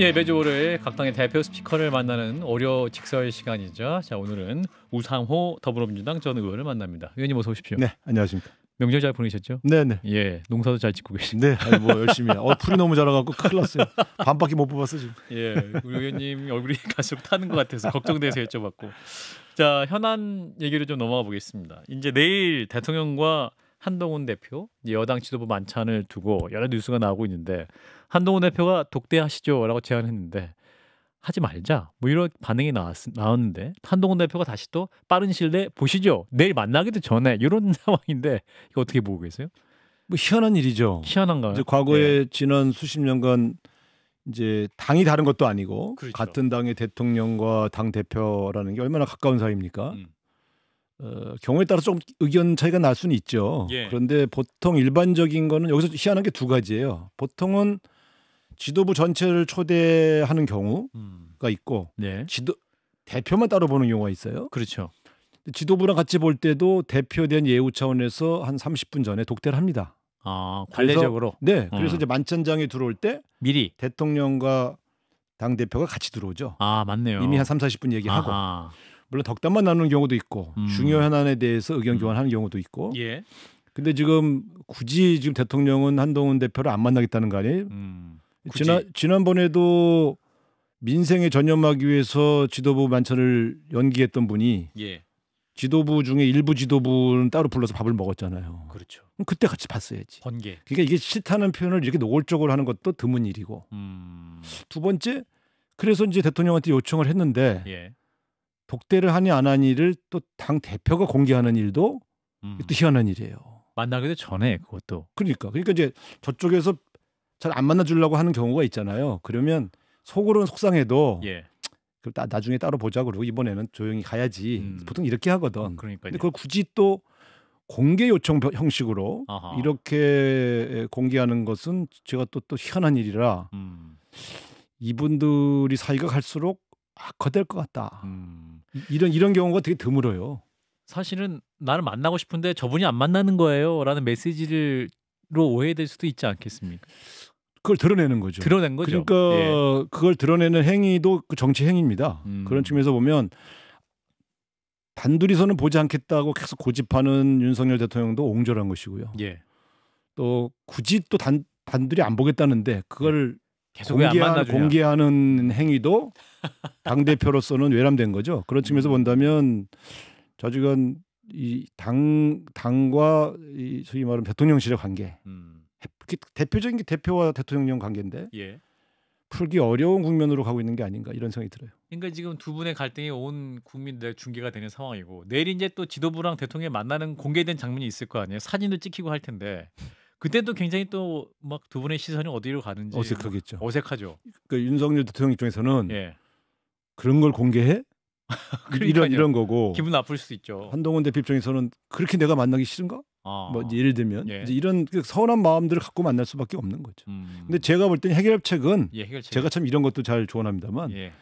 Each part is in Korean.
예, 매주 월요일 각 당의 대표 스피커를 만나는 월요 직설 시간이죠. 자, 오늘은 우상호 더불어민주당 전 의원을 만납니다. 의원님 어서 오십시오. 네, 안녕하십니까. 명절 잘 보내셨죠? 네네. 네. 예, 농사도 잘 짓고 계시고. 네, 아니, 뭐 열심히. 어 풀이 너무 자라갖고 큰일 났어요. 반밖에 못 뽑았어 지금. 예, 우리 의원님 얼굴이 가슴 타는 것 같아서 걱정돼서 여쭤봤고. 자, 현안 얘기를 좀 넘어가 보겠습니다. 이제 내일 대통령과 한동훈 대표 여당 지도부 만찬을 두고 여러 뉴스가 나오고 있는데 한동훈 대표가 독대하시죠라고 제안했는데 하지 말자 뭐 이런 반응이 나왔, 나왔는데 한동훈 대표가 다시 또 빠른 시일 내에 보시죠 내일 만나기도 전에 이런 상황인데 이거 어떻게 보고 계세요? 뭐 희한한 일이죠. 희한한가요? 이제 과거에 네. 지난 수십 년간 이제 당이 다른 것도 아니고 그렇죠. 같은 당의 대통령과 당 대표라는 게 얼마나 가까운 사이입니까? 음. 어, 경우에 따라 좀 의견 차이가 날 수는 있죠. 예. 그런데 보통 일반적인 거는 여기서 희한한 게 두 가지예요. 보통은 지도부 전체를 초대하는 경우가 음. 있고 네. 지도 대표만 따로 보는 경우가 있어요. 그렇죠. 지도부랑 같이 볼 때도 대표된 예우 차원에서 한 30분 전에 독대를 합니다. 아, 관례적으로. 네. 어. 그래서 이제 만찬장에 들어올 때 미리 대통령과 당 대표가 같이 들어오죠. 아, 맞네요. 이미 한 3, 40분 얘기하고. 아하. 물론 덕담만 나누는 경우도 있고 음. 중요한 현안에 대해서 의견 음. 교환하는 경우도 있고. 예. 근데 지금 굳이 지금 대통령은 한동훈 대표를 안 만나겠다는 거 아니에요? 음. 지난 지난번에도 민생에 전념하기 위해서 지도부 만찬을 연기했던 분이 예. 지도부 중에 일부 지도부는 따로 불러서 밥을 먹었잖아요. 그렇죠. 그때 같이 봤어야지. 번개. 그러니까 이게 싫다는 표현을 이렇게 노골적으로 하는 것도 드문 일이고. 음... 두 번째, 그래서 이제 대통령한테 요청을 했는데 예. 독대를 하니 안 하니를 또 당 대표가 공개하는 일도 음. 또 희한한 일이에요. 만나기도 전에 그것도. 그러니까 그러니까 이제 저쪽에서 잘안 만나주려고 하는 경우가 있잖아요. 그러면 속으로는 속상해도 예. 그럼 나중에 따로 보자 그러고 이번에는 조용히 가야지. 음. 보통 이렇게 하거든. 그러니까 근데 그걸 굳이 또 공개 요청 형식으로 아하. 이렇게 공개하는 것은 제가 또또 희한한 일이라 음. 이분들이 사이가 갈수록 악화될 아, 것 같다. 음. 이런 이런 경우가 되게 드물어요. 사실은 나를 만나고 싶은데 저분이 안 만나는 거예요라는 메시지를로 오해될 수도 있지 않겠습니까? 그걸 드러내는 거죠. 드러낸 거죠. 그러니까 예. 그걸 드러내는 행위도 그 정치 행위입니다. 음. 그런 측면에서 보면 단둘이서는 보지 않겠다고 계속 고집하는 윤석열 대통령도 옹졸한 것이고요. 예. 또 굳이 또 단 단둘이 안 보겠다는데 그걸 예. 계속 공개하, 공개하는 행위도 당 대표로서는 외람된 거죠. 그런 측면에서 음. 본다면 자주간 이당 당과 이 소위 말하는 대통령실의 관계 음. 그 대표적인 게 대표와 대통령 관계인데 예. 풀기 어려운 국면으로 가고 있는 게 아닌가 이런 생각이 들어요. 그러니까 지금 두 분의 갈등이 온 국민들 중계가 되는 상황이고 내일 이제 또 지도부랑 대통령 만나는 공개된 장면이 있을 거 아니에요. 사진도 찍히고 할 텐데 그때 또 굉장히 또 막 두 분의 시선이 어디로 가는지 어색하겠죠. 어색하죠. 그 윤석열 대통령 입장에서는 예. 그런 걸 공개해? 이런 이런 거고 기분 나쁠 수도 있죠. 한동훈 대표 입장에서는 그렇게 내가 만나기 싫은가? 어. 뭐 예를 들면 예. 이런 그 서운한 마음들을 갖고 만날 수밖에 없는 거죠. 음. 근데 제가 볼 땐 해결책은 예, 해결책. 제가 참 이런 것도 잘 조언합니다만 예.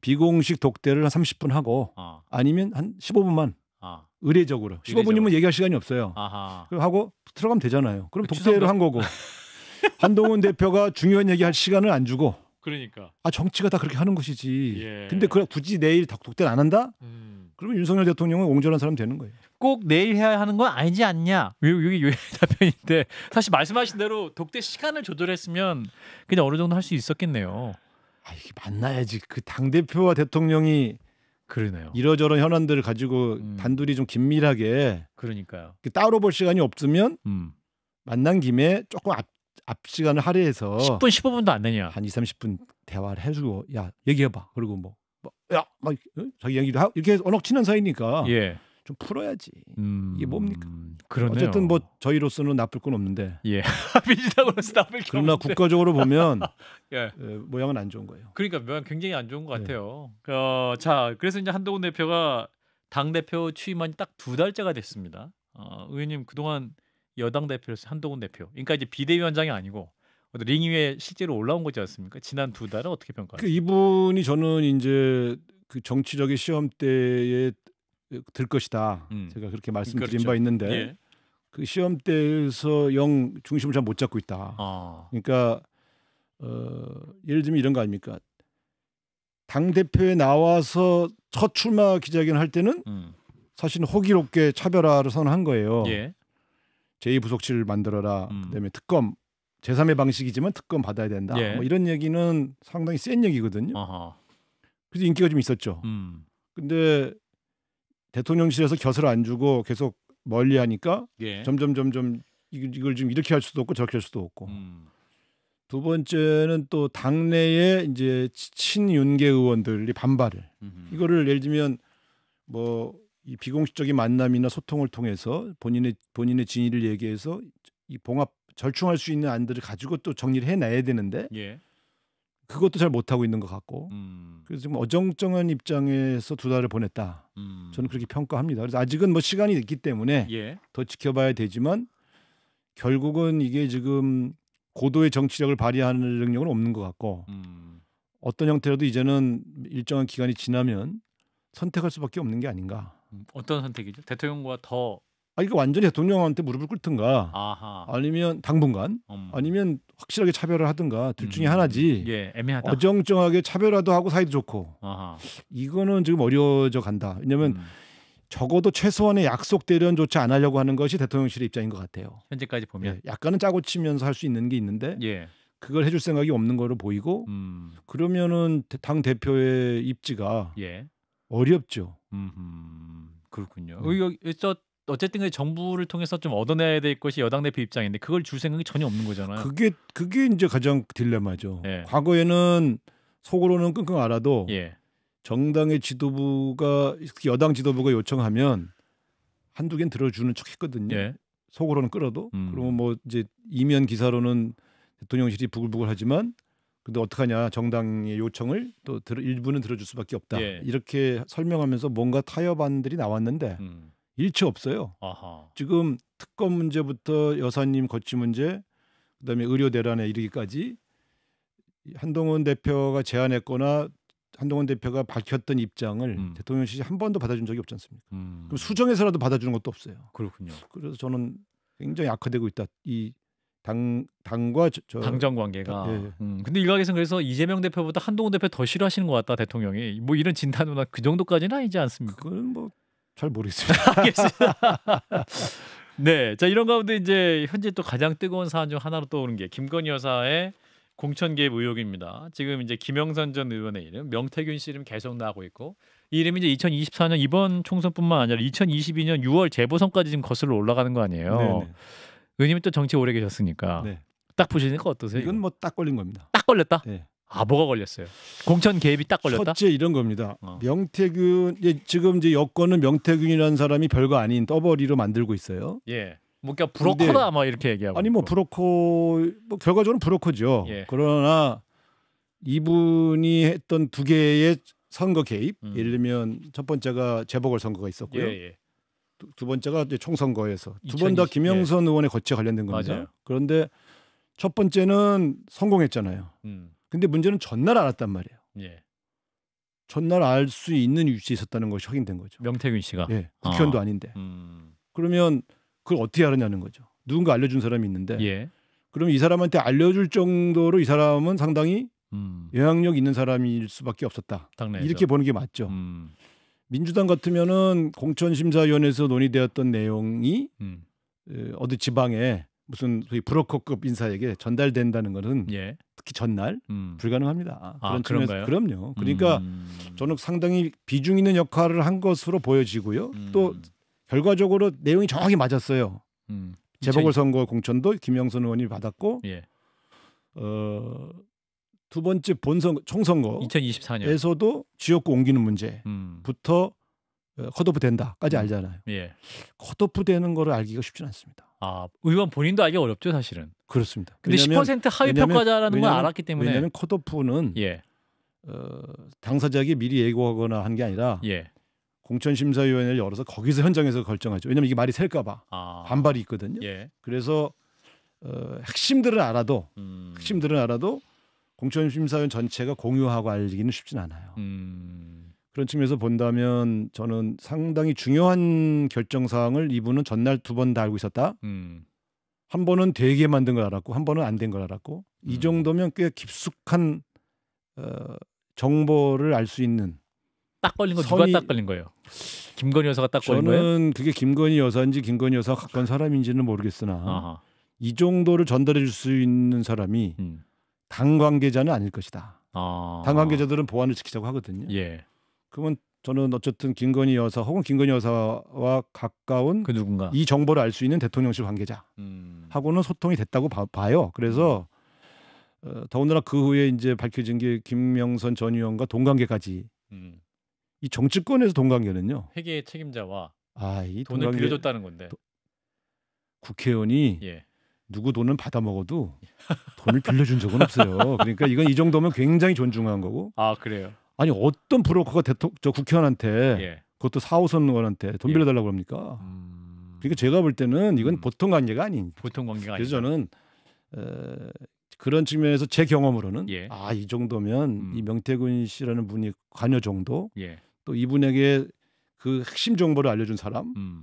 비공식 독대를 한 30분 하고 아. 아니면 한 15분만 아. 어. 의례적으로 15분이면 얘기할 시간이 없어요. 아하. 하고 들어가면 되잖아요. 그럼 그 독대를 취소한한 거고 한동훈 대표가 중요한 얘기할 시간을 안 주고 그러니까. 아 정치가 다 그렇게 하는 것이지. 예. 근데 그 굳이 내일 독대를 안 한다? 음. 그러면 윤석열 대통령은 옹졸한 사람 되는 거예요. 꼭 내일 해야 하는 건 아니지 않냐? 여기 요 답변인데 사실 말씀하신 대로 독대 시간을 조절했으면 그냥 어느 정도 할 수 있었겠네요. 아 이게 만나야지 그 당 대표와 대통령이 그러네요. 이러저런 현안들을 가지고 음. 단둘이 좀 긴밀하게 그러니까요. 그 따로 볼 시간이 없으면 음. 만난 김에 조금 앞앞 시간을 할애해서 10분 15분도 안 되냐 한 2, 30분 대화를 해주고 야 얘기해봐 그리고 뭐, 뭐 야막 응? 어? 자기 얘기도 하, 고 이렇게 워낙 친한 사이니까 예. 좀 풀어야지. 음... 이게 뭡니까? 그러네요. 어쨌든 뭐 저희로서는 나쁠 건 없는데. 예. 민주당으로서 나쁠 게 그러나 없는데. 국가적으로 보면 예. 에, 모양은 안 좋은 거예요. 그러니까 모양 굉장히 안 좋은 것 예. 같아요. 예. 어, 자, 그래서 이제 한동훈 대표가 당 대표 취임한 딱두 달째가 됐습니다. 어, 의원님 그동안 여당 대표로서 한동훈 대표. 그러니까 이제 비대위원장이 아니고 그 링 위에 실제로 올라온 거지 않습니까? 지난 두 달은 어떻게 평가하세요? 그 이분이 저는 이제 그 정치적인 시험 때에 들 것이다. 음. 제가 그렇게 말씀드린 그렇죠. 바 있는데 예. 그 시험 때에서 영 중심을 잘 못 잡고 있다. 아. 그러니까 어, 예를 들면 이런 거 아닙니까? 당 대표에 나와서 첫 출마 기자회견 할 때는 음. 사실 은 호기롭게 차별화를 선언한 거예요. 예. 제2부속실을 만들어라. 음. 그다음에 특검 제3의 방식이지만 특검 받아야 된다. 예. 뭐 이런 얘기는 상당히 센 얘기거든요. 아하. 그래서 인기가 좀 있었죠. 음. 근데 대통령실에서 곁을 안 주고 계속 멀리 하니까 예. 점점 점점 이걸 좀 이렇게 할 수도 없고 저렇게 할 수도 없고. 음. 두 번째는 또 당내에 이제 친윤계 의원들이 반발을 음흠. 이거를 예를 들면 뭐이 비공식적인 만남이나 소통을 통해서 본인의 본인의 진위를 얘기해서 이 봉합 절충할 수 있는 안들을 가지고 또 정리를 해내야 되는데 예. 그것도 잘 못하고 있는 것 같고 음. 그래서 지금 어정쩡한 입장에서 두 달을 보냈다 음. 저는 그렇게 평가합니다 그래서 아직은 뭐 시간이 있기 때문에 예. 더 지켜봐야 되지만 결국은 이게 지금 고도의 정치력을 발휘하는 능력은 없는 것 같고 음. 어떤 형태로도 이제는 일정한 기간이 지나면 선택할 수밖에 없는 게 아닌가 음, 어떤 선택이죠? 대통령과 더 아, 이거 완전히 대통령한테 무릎을 꿇든가 아하. 아니면 당분간 음. 아니면 확실하게 차별을 하든가 둘 중에 음. 하나지 예, 애매하다. 어정쩡하게 차별화도 하고 사이도 좋고 아하. 이거는 지금 어려워져 간다 왜냐하면 음. 적어도 최소한의 약속 대련조차 안 하려고 하는 것이 대통령실의 입장인 것 같아요 현재까지 보면 예, 약간은 짜고 치면서 할 수 있는 게 있는데 예. 그걸 해줄 생각이 없는 걸로 보이고 음. 그러면은 당 대표의 입지가 예. 어렵죠 음, 그렇군요. 음. 저 어쨌든 그 정부를 통해서 좀 얻어내야 될 것이 여당 대표 입장인데 그걸 줄 생각이 전혀 없는 거잖아요. 그게 그게 이제 가장 딜레마죠. 예. 과거에는 속으로는 끙끙 앓아도 예. 정당의 지도부가 여당 지도부가 요청하면 한두 개는 들어주는 척했거든요. 예. 속으로는 끌어도 음. 그러면 뭐 이제 이면 기사로는 대통령실이 부글부글하지만 근데 어떡하냐 정당의 요청을 또 들, 일부는 들어줄 수밖에 없다 예. 이렇게 설명하면서 뭔가 타협안들이 나왔는데 음. 일치 없어요 아하. 지금 특검 문제부터 여사님 거취 문제 그다음에 의료 대란에 이르기까지 한동훈 대표가 제안했거나 한동훈 대표가 밝혔던 입장을 음. 대통령실이 한 번도 받아준 적이 없지 않습니까 음. 그럼 수정해서라도 받아주는 것도 없어요 그렇군요 그래서 저는 굉장히 악화되고 있다 이당 당과 저, 저, 당정 관계가. 예, 예. 음, 근데 일각에서는 그래서 이재명 대표보다 한동훈 대표 더 싫어하시는 것 같다 대통령이. 뭐 이런 진단은 그 정도까지는 아니지 않습니까? 그건 뭐잘 모르겠습니다. 네, 자 이런 가운데 이제 현재 또 가장 뜨거운 사안 중 하나로 떠오르는 게 김건희 여사의 공천 개입 의혹입니다. 지금 이제 김영선 전 의원의 이름, 명태균 씨 이름 계속 나오고 있고 이 이름이 이제 2024년 이번 총선뿐만 아니라 2022년 6월 재보선까지 지금 거슬러 올라가는 거 아니에요. 네, 네. 의원님또 정치 오래 계셨으니까 네. 딱 보시니까 어떠세요? 이건 뭐 딱 걸린 겁니다. 딱 걸렸다. 네. 아 뭐가 걸렸어요? 공천 개입이 딱 걸렸다. 첫째 이런 겁니다. 어. 명태균 이제 지금 이제 여권은 명태균이라는 사람이 별거 아닌 떠벌이로 만들고 있어요. 예. 뭐 그러니까 브로커다 막 이렇게 얘기하고. 아니 뭐 브로커 뭐 결과적으로 브로커죠. 예. 그러나 이분이 했던 두 개의 선거 개입, 음. 예를 들면 첫 번째가 재보궐 선거가 있었고요. 예, 예. 두, 두 번째가 이제 총선거에서 두 번다 예. 김영선 예. 의원의 거취에 관련된 겁니다. 맞아요. 그런데 첫 번째는 성공했잖아요. 음. 근데 문제는 전날 알았단 말이에요. 예. 전날 알 수 있는 위치에 있었다는 것이 확인된 거죠. 명태균 씨가 예, 국회의원도 아. 닌데 음. 그러면 그걸 어떻게 알았냐는 거죠. 누군가 알려준 사람이 있는데 예. 그럼 이 사람한테 알려줄 정도로 이 사람은 상당히 음. 영향력 있는 사람일 수밖에 없었다. 당내에서. 이렇게 보는 게 맞죠. 음. 민주당 같으면은 공천심사위원회에서 논의되었던 내용이 음. 어디 지방에 무슨 소위 브로커급 인사에게 전달된다는 것은 예. 특히 전날 음. 불가능합니다. 아, 그런 아, 그럼요. 그러니까 음. 저는 상당히 비중 있는 역할을 한 것으로 보여지고요. 음. 또 결과적으로 내용이 정확히 맞았어요. 음. 재보궐선거 공천도 김영선 의원이 받았고 예. 어, 두 번째 본선 총선거 2024년에서도 지역구 옮기는 음. 문제부터 어, 음. 컷오프 된다까지 알잖아요. 예. 컷오프 되는 거를 알기가 쉽지 않습니다. 아 의원 본인도 알기 어렵죠 사실은. 그렇습니다. 근데 왜냐면, 10% 하위 평가자라는 걸 알았기 때문에 왜냐면 컷오프는 예. 어, 당사자에게 미리 예고하거나 한 게 아니라 예. 공천심사위원회를 열어서 거기서 현장에서 결정하죠. 왜냐하면 이게 말이 셀까봐 아. 반발이 있거든요. 예. 그래서 어, 핵심들은 알아도 음. 핵심들은 알아도 공천 심사위원 전체가 공유하고 알리기는 쉽진 않아요. 음. 그런 측면에서 본다면 저는 상당히 중요한 결정 사항을 이분은 전날 두 번 다 알고 있었다. 음. 한 번은 되게 만든 걸 알았고 한 번은 안 된 걸 알았고 음. 이 정도면 꽤 깊숙한 어, 정보를 알 수 있는 딱 걸린 거 선이... 누가 딱 걸린 거예요? 김건희 여사가 딱 걸린 거예요? 저는 그게 김건희 여사인지 김건희 여사 가까운 가 사람인지는 모르겠으나 아하. 이 정도를 전달해 줄 수 있는 사람이 음. 당 관계자는 아닐 것이다. 아. 당 관계자들은 보안을 지키자고 하거든요. 예. 그러면 저는 어쨌든 김건희 여사 혹은 김건희 여사와 가까운 그 누군가 이 정보를 알 수 있는 대통령실 관계자 음. 하고는 소통이 됐다고 봐, 요 그래서 음. 어, 더군다나 그 후에 이제 밝혀진 게 김명선 전 의원과 동관계까지 음. 이 정치권에서 동관계는요 회계 책임자와 아, 이 돈을 동관계, 빌려줬다는 건데 도, 국회의원이 예. 누구 돈은 받아 먹어도 돈을 빌려준 적은 없어요. 그러니까 이건 이 정도면 굉장히 존중한 거고. 아 그래요. 아니 어떤 브로커가 대통 저 국회의원한테 예. 그것도 사 5선 의원한테 돈 예. 빌려달라고 합니까? 음... 그러니까 제가 볼 때는 이건 음... 보통 관계가 아닌. 보통 관계가 그래서 아니다. 저는 에, 그런 측면에서 제 경험으로는 예. 아이 정도면 음. 이명태군 씨라는 분이 관여 정도 예. 또 이분에게 그 핵심 정보를 알려준 사람 음.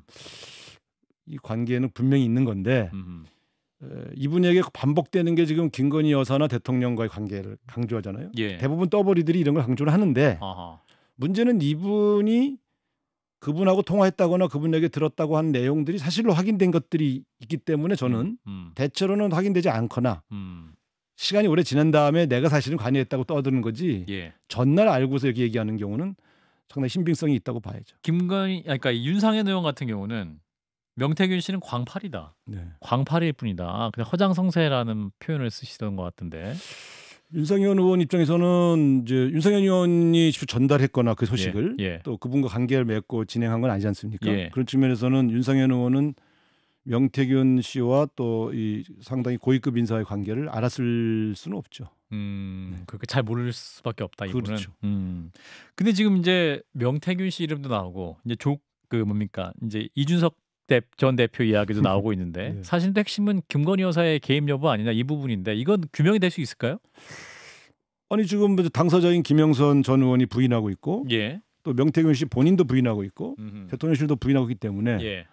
이 관계는 분명히 있는 건데. 음흠. 이분에게 반복되는 게 지금 김건희 여사나 대통령과의 관계를 강조하잖아요. 예. 대부분 떠버리들이 이런 걸 강조를 하는데 아하. 문제는 이분이 그분하고 통화했다거나 그분에게 들었다고 한 내용들이 사실로 확인된 것들이 있기 때문에 저는 음, 음. 대체로는 확인되지 않거나 음. 시간이 오래 지난 다음에 내가 사실은 관여했다고 떠드는 거지 예. 전날 알고서 이렇게 얘기하는 경우는 상당히 신빙성이 있다고 봐야죠. 김건희, 그러니까 윤상현 의원 같은 경우는 명태균 씨는 광팔이다. 네. 광팔일 뿐이다. 아, 그냥 허장성세라는 표현을 쓰시던 것 같은데. 윤상현 의원 입장에서는 이제 윤상현 의원이 직접 전달했거나 그 소식을 예, 예. 또 그분과 관계를 맺고 진행한 건 아니지 않습니까? 예. 그런 측면에서는 윤상현 의원은 명태균 씨와 또 이 상당히 고위급 인사의 관계를 알았을 수는 없죠. 음, 네. 그렇게 잘 모를 수밖에 없다 이분은. 그렇죠. 음. 근데 지금 이제 명태균 씨 이름도 나오고 이제 조 그 뭡니까 이제 이준석 전 대표 이야기도 나오고 있는데 네. 사실 핵심은 김건희 여사의 개입 여부 아니냐 이 부분인데 이건 규명이 될 수 있을까요? 아니 지금 당사자인 김영선 전 의원이 부인하고 있고 예. 또 명태균 씨 본인도 부인하고 있고 음흠. 대통령실도 부인하고 있기 때문에 예.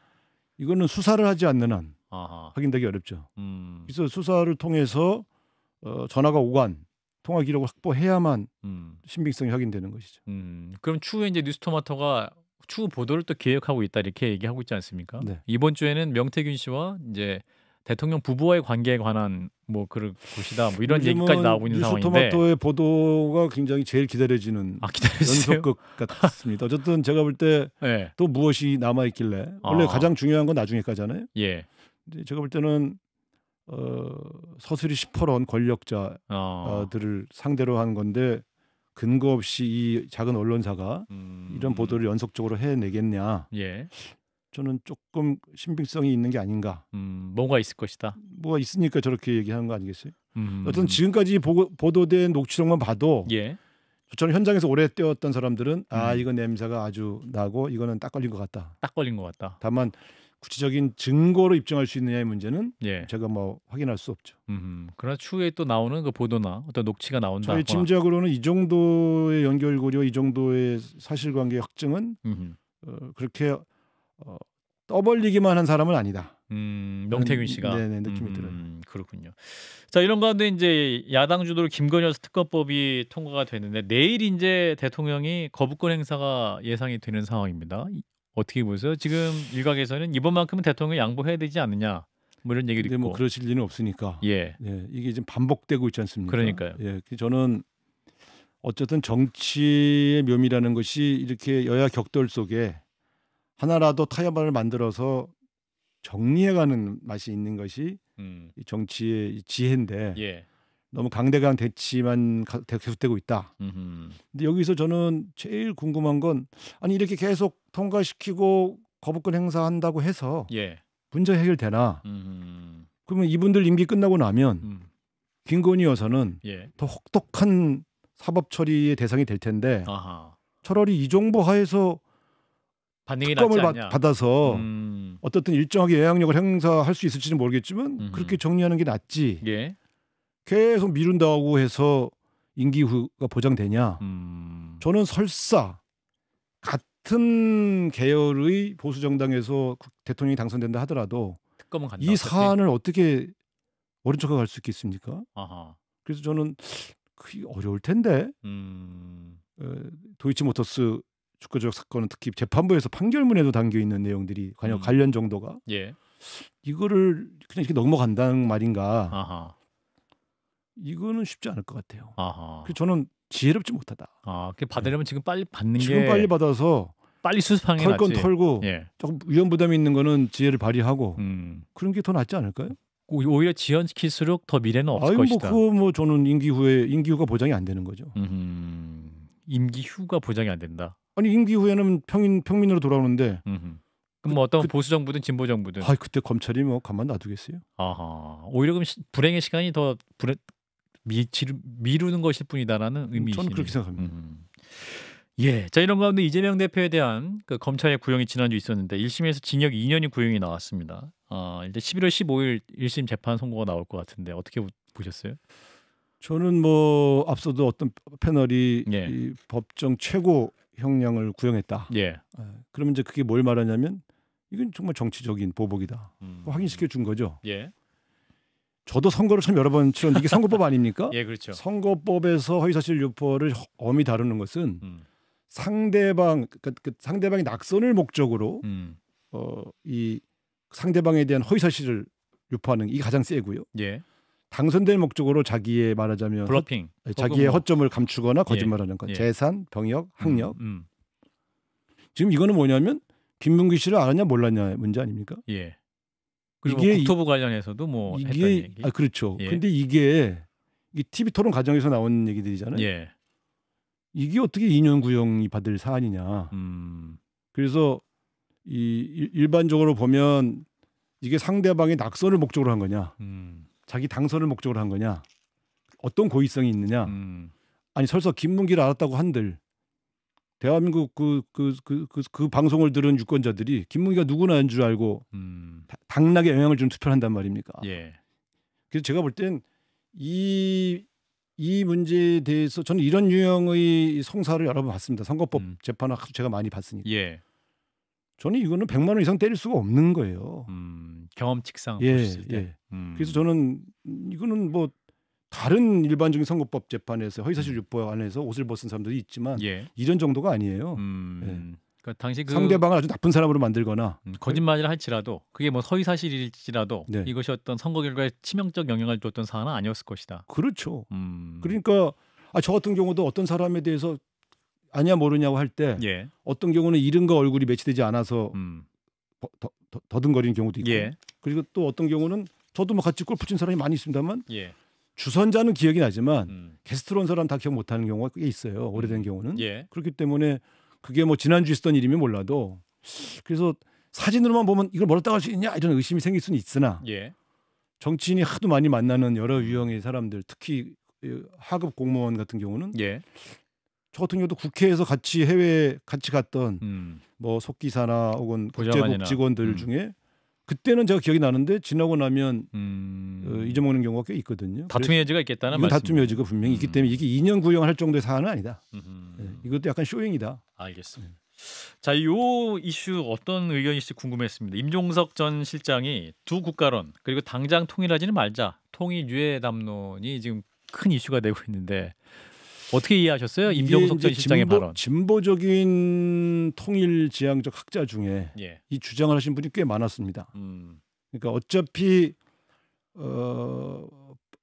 이거는 수사를 하지 않는 한 아하. 확인되기 어렵죠. 음. 그래서 수사를 통해서 어, 전화가 오간 통화 기록을 확보해야만 음. 신빙성이 확인되는 것이죠. 음. 그럼 추후에 이제 뉴스토마토가 추후 보도를 또 기획하고 있다 이렇게 얘기하고 있지 않습니까? 네. 이번 주에는 명태균 씨와 이제 대통령 부부와의 관계에 관한 뭐그런 것이다 뭐 이런 얘기까지 나오고 있는 상황인데 뉴토마토의 보도가 굉장히 제일 기다려지는 아, 연속극 같습니다. 어쨌든 제가 볼 때또 네. 무엇이 남아 있길래 원래 아. 가장 중요한 건 나중에까지잖아요. 예. 제가 볼 때는 어, 서술이 시퍼런 권력자들을 아. 상대로 한 건데 근거 없이 이 작은 언론사가 음... 이런 보도를 연속적으로 해내겠냐. 예. 저는 조금 신빙성이 있는 게 아닌가. 음, 뭔가 있을 것이다. 뭐가 있으니까 저렇게 얘기하는 거 아니겠어요? 음... 어떤 지금까지 보, 보도된 녹취록만 봐도 예. 저는 현장에서 오래 뛰었던 사람들은 아 음. 이거 냄새가 아주 나고 이거는 딱 걸린 것 같다. 딱 걸린 것 같다. 다만 구체적인 증거로 입증할 수 있느냐의 문제는 예. 제가 뭐 확인할 수 없죠. 음, 그러나 추후에 또 나오는 그 보도나 어떤 녹취가 나온다. 저희 짐작으로는 이 정도의 연결고리와 이 정도의 사실관계 확증은 어, 그렇게 어, 떠벌리기만 한 사람은 아니다. 음, 명태균 씨가 네네, 네, 느낌이 음, 들어요. 그렇군요. 자 이런 가운데 이제 야당 주도로 김건희 특검법이 통과가 됐는데 내일 이제 대통령이 거부권 행사가 예상이 되는 상황입니다. 어떻게 보세요? 지금 일각에서는 이번만큼은 대통령이 양보해야 되지 않느냐 뭐 이런 얘기도 뭐 있고. 뭐 그러실 리는 없으니까. 예. 예. 이게 지금 반복되고 있지 않습니까? 그러니까요. 예. 그 저는 어쨌든 정치의 묘미라는 것이 이렇게 여야 격돌 속에 하나라도 타협안을 만들어서 정리해가는 맛이 있는 것이 음. 정치의 지혜인데 예. 너무 강대강 대치만 계속되고 있다. 음흠. 근데 여기서 저는 제일 궁금한 건 아니 이렇게 계속 통과시키고 거부권 행사한다고 해서 예. 문제 해결되나? 음흠. 그러면 이분들 임기 끝나고 나면 음. 김건희 여사는 예. 더 혹독한 사법 처리의 대상이 될 텐데 아하. 차라리 이종보 하에서 반응이 특검을 받, 받아서 음. 어떻든 일정하게 영향력을 행사할 수 있을지는 모르겠지만 음흠. 그렇게 정리하는 게 낫지. 예. 계속 미룬다고 해서 임기 후가 보장되냐? 음. 저는 설사 같은 계열의 보수 정당에서 대통령이 당선된다 하더라도 이 사안을 어떻게 오른 척을 갈수 있겠습니까? 아하. 그래서 저는 그 어려울 텐데 음. 도이치모터스 주가적 사건은 특히 재판부에서 판결문에도 담겨 있는 내용들이 관련 음. 관련 정도가 예. 이거를 그냥 이렇게 넘어간다는 말인가? 아하. 이거는 쉽지 않을 것 같아요. 그 저는 지혜롭지 못하다. 아, 그 받으려면 지금 빨리 받는 지금 게 지금 빨리 받아서 빨리 수습하는 털건 낫지. 털고 예. 조금 위험 부담이 있는 거는 지혜를 발휘하고 음. 그런 게 더 낫지 않을까요? 오히려 지연시킬수록 더 미래는 없을 아유, 뭐 것이다. 그거 뭐 저는 임기 후에 임기 후가 보장이 안 되는 거죠. 음, 임기 후가 보장이 안 된다. 아니 임기 후에는 평민 평민으로 돌아오는데. 음흠. 그럼 그 뭐 어떤 그, 보수 정부든 진보 정부든. 아 그때 검찰이 뭐 가만 놔두겠어요? 아하. 오히려 그럼 시, 불행의 시간이 더 불행, 미, 지루, 미루는 것일 뿐이다라는 음, 의미이시네요. 저는 그렇게 생각합니다. 음, 음. 예, 자 이런 가운데 이재명 대표에 대한 그 검찰의 구형이 지난주 있었는데 1심에서 징역 2년이 구형이 나왔습니다. 어, 이제 11월 15일 1심 재판 선고가 나올 것 같은데 어떻게 보셨어요? 저는 뭐 앞서도 어떤 패널이 예. 이 법정 최고 형량을 구형했다. 예. 예. 그러면 이제 그게 뭘 말하냐면 이건 정말 정치적인 보복이다. 음. 확인시켜 준 거죠. 예. 저도 선거를 참 여러 번 치렀는데 이게 선거법 아닙니까? 예, 그렇죠. 선거법에서 허위사실 유포를 엄히 다루는 것은 음. 상대방 그러니까 그, 그 상대방이 낙선을 목적으로 음. 어이 상대방에 대한 허위사실을 유포하는 게 가장 세고요. 예. 당선될 목적으로 자기의 말하자면 블러핑, 허, 예, 자기의 뭐. 허점을 감추거나 예. 거짓말하는 것, 예. 재산, 병역, 음, 학력. 음, 지금 이거는 뭐냐면 김문기 씨를 알았냐 몰랐냐의 문제 아닙니까? 예. 그리고 이게 국토부 관련해서도 뭐 이게, 했던 아, 얘기. 아 그렇죠. 예. 근데 이게 이 TV 토론 과정에서 나온 얘기들이잖아요. 예. 이게 어떻게 2년 구형이 받을 사안이냐. 음. 그래서 이 일반적으로 보면 이게 상대방의 낙선을 목적으로 한 거냐, 음. 자기 당선을 목적으로 한 거냐, 어떤 고의성이 있느냐. 음. 아니 설사 김문기를 알았다고 한들 대한민국 그그그 그 그, 그, 그 방송을 들은 유권자들이 김문기가 누구나인 줄 알고 음. 당락에 영향을 주는 투표를 한단 말입니까? 예. 그래서 제가 볼 땐 이 이 문제에 대해서 저는 이런 유형의 성사를 여러 번 봤습니다. 선거법 음. 재판 학수 제가 많이 봤으니까. 예. 저는 이거는 100만 원 이상 때릴 수가 없는 거예요. 음, 경험칙상 예, 예. 음. 그래서 저는 이거는 뭐 다른 일반적인 선거법 재판에서 허위사실 음. 유포 안에서 옷을 벗은 사람들이 있지만 예. 이런 정도가 아니에요. 음, 예. 그러니까 당시 그 상대방을 아주 나쁜 사람으로 만들거나 음, 거짓말이라 할지라도 그게 뭐 허위 사실일지라도 네. 이것이 어떤 선거 결과에 치명적 영향을 줬던 사안은 아니었을 것이다. 그렇죠. 음. 그러니까 아, 저 같은 경우도 어떤 사람에 대해서 아니야 모르냐고 할때 예. 어떤 경우는 이름과 얼굴이 매치되지 않아서 음. 더, 더, 든거리는 경우도 있고 예. 그리고 또 어떤 경우는 저도 뭐 같이 골프 친 사람이 많이 있습니다만 예. 주선자는 기억이 나지만 음. 게스트론온 사람 다 기억 못하는 경우가 꽤 있어요. 오래된 음. 경우는 예. 그렇기 때문에 그게 뭐 지난주 있었던 일이면 몰라도 그래서 사진으로만 보면 이걸 멀었다고 할 수 있냐 이런 의심이 생길 수는 있으나 예. 정치인이 하도 많이 만나는 여러 유형의 사람들 특히 하급 공무원 같은 경우는 예. 저 같은 경우도 국회에서 같이 해외 같이 갔던 음. 뭐 속기사나 혹은 국제국 직원들 음. 중에 그때는 제가 기억이 나는데 지나고 나면 음... 어, 잊어먹는 경우가 꽤 있거든요. 다툼의 여지가 있겠다는 말씀. 다툼 여지가 분명히 있기 음. 때문에 이게 2년 구형할 정도의 사안은 아니다. 네, 이것도 약간 쇼잉이다. 알겠습니다. 예. 자, 이 이슈 어떤 의견이실지 궁금했습니다. 임종석 전 실장이 두 국가론 그리고 당장 통일하지는 말자 통일 유예 담론이 지금 큰 이슈가 되고 있는데 어떻게 이해하셨어요? 임종석 전 실장의 진보, 발언. 진보적인 통일 지향적 학자 중에 예. 이 주장을 하신 분이 꽤 많았습니다. 음. 그러니까 어차피 어,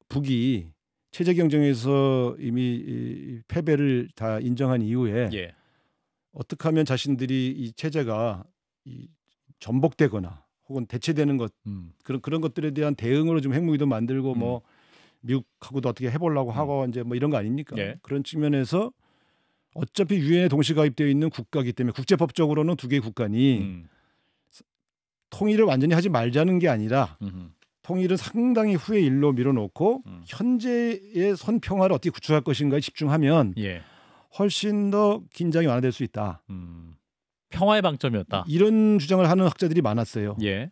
북이 체제 경쟁에서 이미 패배를 다 인정한 이후에 예. 어떻게 하면 자신들이 이 체제가 이 전복되거나 혹은 대체되는 것 음. 그런 그런 것들에 대한 대응으로 좀 핵무기도 만들고 뭐 음. 뭐 미국하고도 어떻게 해보려고 음. 하고 이제 뭐 이런 거 아닙니까? 예. 그런 측면에서 어차피 유엔에 동시 가입되어 있는 국가이기 때문에 국제법적으로는 두 개의 국가니 음. 통일을 완전히 하지 말자는 게 아니라 음흠. 통일은 상당히 후의 일로 밀어놓고 음. 현재의 선평화를 어떻게 구축할 것인가에 집중하면 예. 훨씬 더 긴장이 완화될 수 있다. 음. 평화의 방점이었다. 이런 주장을 하는 학자들이 많았어요. 예.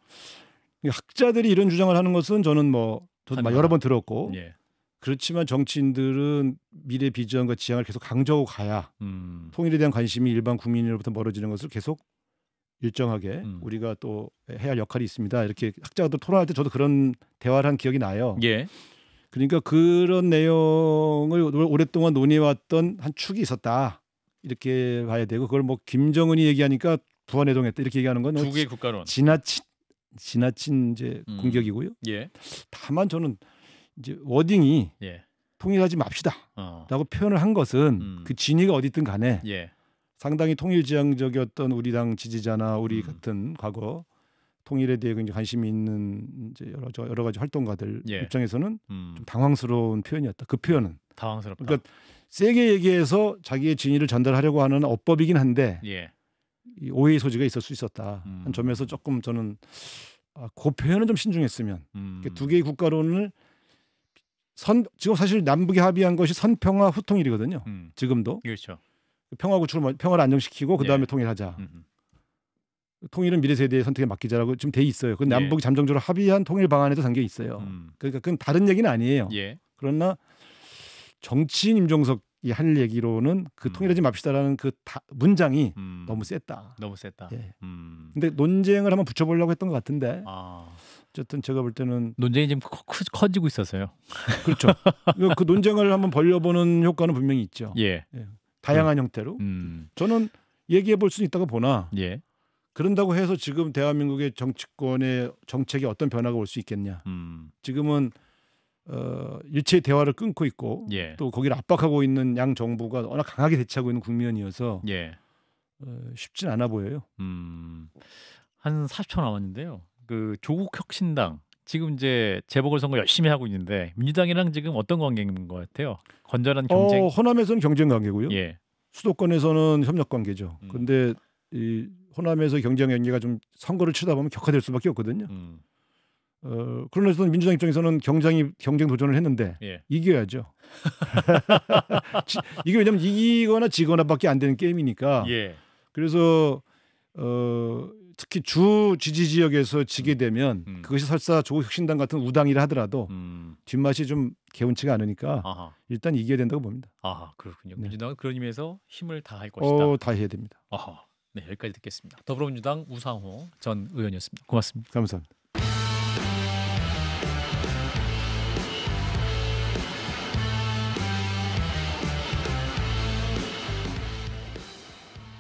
학자들이 이런 주장을 하는 것은 저는 뭐 저도 막 여러 번 들었고 예. 그렇지만 정치인들은 미래 비전과 지향을 계속 강조하고 가야 음. 통일에 대한 관심이 일반 국민으로부터 멀어지는 것을 계속 일정하게 음. 우리가 또 해야 할 역할이 있습니다. 이렇게 학자들 토론할 때 저도 그런 대화를 한 기억이 나요. 예. 그러니까 그런 내용을 오랫동안 논의해왔던 한 축이 있었다. 이렇게 봐야 되고 그걸 뭐 김정은이 얘기하니까 부안해동했다 이렇게 얘기하는 건 두개 뭐 국가론 지나치 지나친 이제 음. 공격이고요. 예. 다만 저는 이제 워딩이 예. 통일하지 맙시다라고 어. 표현을 한 것은 음. 그 진위가 어디든 간에 예. 상당히 통일지향적이었던 우리 당 지지자나 우리 음. 같은 과거 통일에 대해 굉장히 관심이 있는 이제 여러, 여러 가지 활동가들 예. 입장에서는 음. 좀 당황스러운 표현이었다. 그 표현은 당황스럽다. 그러니까 세게 얘기해서 자기의 진위를 전달하려고 하는 어법이긴 한데 예. 이 오해의 소지가 있을 수 있었다. 음. 한 점에서 조금 저는 아, 그 표현은 좀 신중했으면 음. 두 개의 국가론을 선 지금 사실 남북이 합의한 것이 선평화 후통일이거든요. 음. 지금도 그렇죠. 평화 구축을 평화를 안정시키고 그 다음에 예. 통일하자. 음, 음 통일은 미래 세대의 선택에 맡기자라고 지금 돼 있어요. 그 남북이 예. 잠정적으로 합의한 통일 방안에도 담겨 있어요. 음. 그러니까 그건 다른 얘기는 아니에요. 예. 그러나 정치인 임종석 이할 얘기로는 그 음. 통일하지 맙시다라는 그 다, 문장이 음. 너무 셌다. 너무 셌다. 예. 음. 근데 논쟁을 한번 붙여보려고 했던 것 같은데 아. 어쨌든 제가 볼 때는 논쟁이 지금 커, 커 지고 있어서요. 그렇죠. 그 논쟁을 한번 벌려보는 효과는 분명히 있죠. 예. 예. 다양한 음. 형태로. 음. 저는 얘기해 볼 수는 있다고 보나. 예. 그런다고 해서 지금 대한민국의 정치권의 정책이 어떤 변화가 올 수 있겠냐. 음. 지금은 어, 일체 의 대화를 끊고 있고 예. 또 거기를 압박하고 있는 양 정부가 워낙 강하게 대치하고 있는 국면이어서 예. 어, 쉽진 않아 보여요. 음, 한 40초 남았는데요. 그 조국 혁신당 지금 이제 재보궐선거 열심히 하고 있는데 민주당이랑 지금 어떤 관계인 것 같아요? 건전한 어, 경쟁. 어, 호남에서는 경쟁 관계고요. 예. 수도권에서는 협력 관계죠. 음. 근데 이 호남에서 경쟁 연계가좀 선거를 치다 보면 격화될 수밖에 없거든요. 음. 어, 그러나 저는 민주당 입장에서는 경쟁이 경쟁 도전을 했는데 예. 이겨야죠. 지, 이게 왜냐면 이기거나 지거나밖에 안 되는 게임이니까. 예. 그래서 어, 특히 주 지지 지역에서 지게 음. 되면 음. 그것이 설사 조국혁신당 같은 우당이라 하더라도 음. 뒷맛이 좀 개운치가 않으니까 아하. 일단 이겨야 된다고 봅니다. 아 그렇군요. 네. 민주당은 그런 의미에서 힘을 다할 어, 것이다. 어, 다 해야 됩니다. 아하. 네 여기까지 듣겠습니다. 더불어민주당 우상호 전 의원이었습니다. 고맙습니다. 감사합니다.